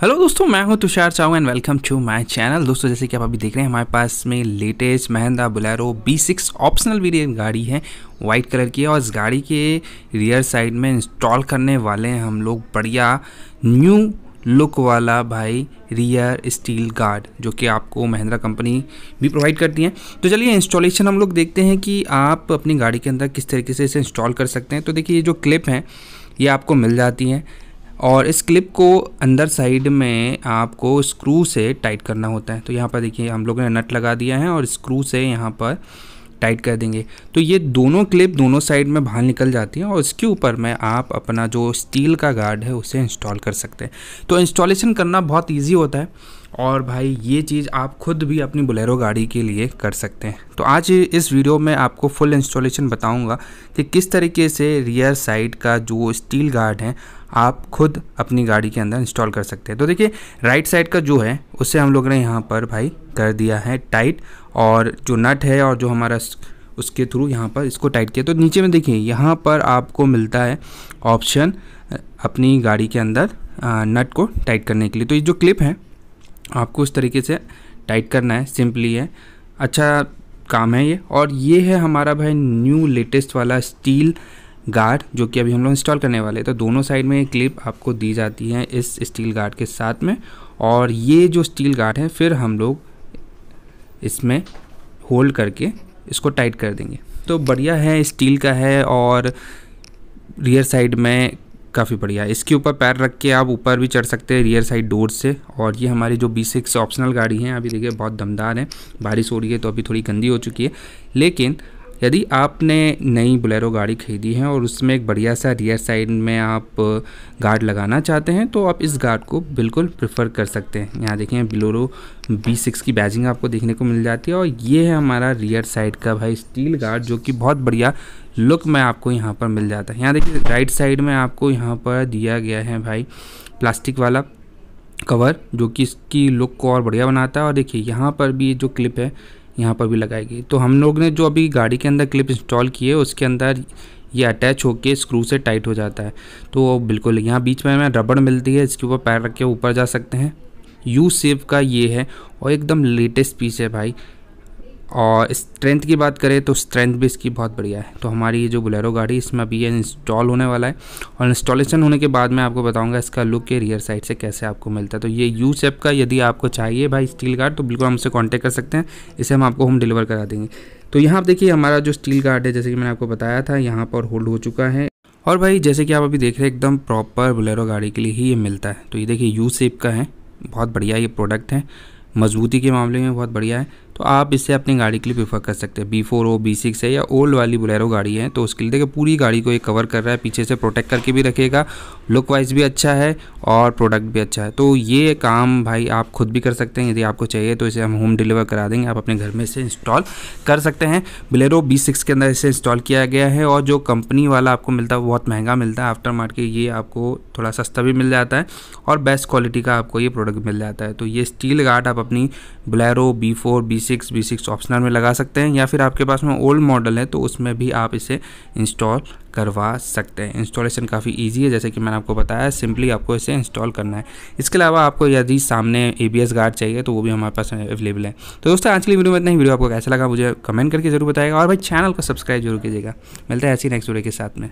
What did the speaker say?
hello दोस्तों मैं हूं Tushar Chahu and welcome to my channel दोस्तों जैसे कि आप अभी देख रहे हैं हमारे पास में latest Mahindra Bolero B six optional भी गाड़ी है वाइट कलर की है और इस गाड़ी के रियर साइड में इंस्टॉल करने वाले हैं हम लोग बढ़िया न्यू लुक वाला भाई रियर स्टील गार्ड जो कि आपको महिंद्रा कंपनी भी प्रोवाइड करती है तो चलिए इंस्टॉलेशन हम लोग देखते हैं कि आप अपनी गाड़ी के अंदर किस तरीके से इसे इंस्टॉल कर सकते हैं तो देखिए ये जो क्लिप हैं ये आपको मिल जाती हैं और इस क्लिप को अंदर साइड में आपको स्क्रू से टाइट करना होता है तो यहाँ पर देखिए हम लोगों ने नट लगा दिया है और स्क्रू से यहाँ पर टाइट कर देंगे तो ये दोनों क्लिप दोनों साइड में बाहर निकल जाती हैं और इसके ऊपर में आप अपना जो स्टील का गार्ड है उसे इंस्टॉल कर सकते हैं तो इंस्टॉलेशन करना बहुत ईजी होता है और भाई ये चीज़ आप खुद भी अपनी बुलेरो गाड़ी के लिए कर सकते हैं तो आज इस वीडियो में आपको फुल इंस्टॉलेशन बताऊंगा कि किस तरीके से रियर साइड का जो स्टील गार्ड है आप खुद अपनी गाड़ी के अंदर इंस्टॉल कर सकते हैं तो देखिए राइट साइड का जो है उसे हम लोग ने यहाँ पर भाई कर दिया है टाइट और जो नट है और जो हमारा उसके थ्रू यहाँ पर इसको टाइट किया तो नीचे में देखिए यहाँ पर आपको मिलता है ऑप्शन अपनी गाड़ी के अंदर नट को टाइट करने के लिए तो ये जो क्लिप है आपको उस तरीके से टाइट करना है सिंपली है अच्छा काम है ये और ये है हमारा भाई न्यू लेटेस्ट वाला स्टील गार्ड जो कि अभी हम लोग इंस्टॉल करने वाले हैं तो दोनों साइड में ये क्लिप आपको दी जाती है इस स्टील गार्ड के साथ में और ये जो स्टील गार्ड है फिर हम लोग इसमें होल्ड करके इसको टाइट कर देंगे तो बढ़िया है स्टील का है और रियर साइड में काफ़ी बढ़िया है इसके ऊपर पैर रख के आप ऊपर भी चढ़ सकते हैं रियर साइड डोर से और ये हमारी जो बी सिक्स ऑप्शनल गाड़ी है अभी देखिए बहुत दमदार है बारिश हो रही है तो अभी थोड़ी गंदी हो चुकी है लेकिन यदि आपने नई बुलेरो गाड़ी खरीदी है और उसमें एक बढ़िया सा रियर साइड में आप गार्ड लगाना चाहते हैं तो आप इस गार्ड को बिल्कुल प्रेफर कर सकते हैं यहाँ देखें बिलोरो बी सिक्स की बैजिंग आपको देखने को मिल जाती है और ये है हमारा रियर साइड का भाई स्टील गार्ड जो कि बहुत बढ़िया लुक में आपको यहाँ पर मिल जाता है यहाँ देखिए राइट साइड में आपको यहाँ पर दिया गया है भाई प्लास्टिक वाला कवर जो कि इसकी लुक को और बढ़िया बनाता है और देखिए यहाँ पर भी जो क्लिप है यहाँ पर भी लगाएगी तो हम लोग ने जो अभी गाड़ी के अंदर क्लिप इंस्टॉल किए उसके अंदर ये अटैच होके स्क्रू से टाइट हो जाता है तो बिल्कुल यहाँ बीच में हमें रबड़ मिलती है इसके ऊपर पैर रख के ऊपर जा सकते हैं यू सेव का ये है और एकदम लेटेस्ट पीस है भाई और स्ट्रेंथ की बात करें तो स्ट्रेंथ भी इसकी बहुत बढ़िया है तो हमारी ये जो बुलेरो गाड़ी इसमें अभी ये इंस्टॉल होने वाला है और इंस्टॉलेशन होने के बाद मैं आपको बताऊंगा इसका लुक के रियर साइड से कैसे आपको मिलता है तो ये यू सेप का यदि आपको चाहिए भाई स्टील गार्ड तो बिल्कुल हमसे कॉन्टेक्ट कर सकते हैं इसे हम आपको होम डिलीवर करा देंगे तो यहाँ आप देखिए हमारा जो स्टील गार्ड है जैसे कि मैंने आपको बताया था यहाँ पर होल्ड हो चुका है और भाई जैसे कि आप अभी देख रहे हैं एकदम प्रॉपर बुलेरो गाड़ी के लिए ही ये मिलता है तो ये देखिए यू सेप का है बहुत बढ़िया ये प्रोडक्ट है मजबूती के मामले में बहुत बढ़िया है तो आप इससे अपनी गाड़ी के लिए प्रीफर कर सकते हैं बी फोर ओ बी सिक्स है या ओल्ड वाली बुलेरो गाड़ी है तो उसके लिए देखिए पूरी गाड़ी को ये कवर कर रहा है पीछे से प्रोटेक्ट करके भी रखेगा लुक वाइज भी अच्छा है और प्रोडक्ट भी अच्छा है तो ये काम भाई आप खुद भी कर सकते हैं यदि आपको चाहिए तो इसे हम होम डिलीवर करा देंगे आप अपने घर में इसे इंस्टॉल कर सकते हैं बुलेरो बी सिक्स के अंदर इसे इंस्टॉल किया गया है और जो कंपनी वाला आपको मिलता है बहुत महंगा मिलता है आफ्टर मार्केट ये आपको थोड़ा सस्ता भी मिल जाता है और बेस्ट क्वालिटी का आपको ये प्रोडक्ट मिल जाता है तो ये स्टील गार्ड आप अपनी Bolero B four B six B six optional में लगा सकते हैं या फिर आपके पास में ओल्ड मॉडल है तो उसमें भी आप इसे इंस्टॉल करवा सकते हैं इंस्टॉलेशन काफ़ी ईजी है जैसे कि मैंने आपको बताया सिंपली आपको इसे इंस्टॉल करना है इसके अलावा आपको यदि सामने ए बी एस गार्ड चाहिए तो वो भी हमारे पास अवेलेबल है तो दोस्तों आज की वीडियो में इतना ही वीडियो आपको कैसा लगा मुझे कमेंट करके जरूर बताएगा और भाई चैनल को सब्सक्राइब जरूर कीजिएगा मिलता है ऐसी नेक्स्ट वीडियो के साथ में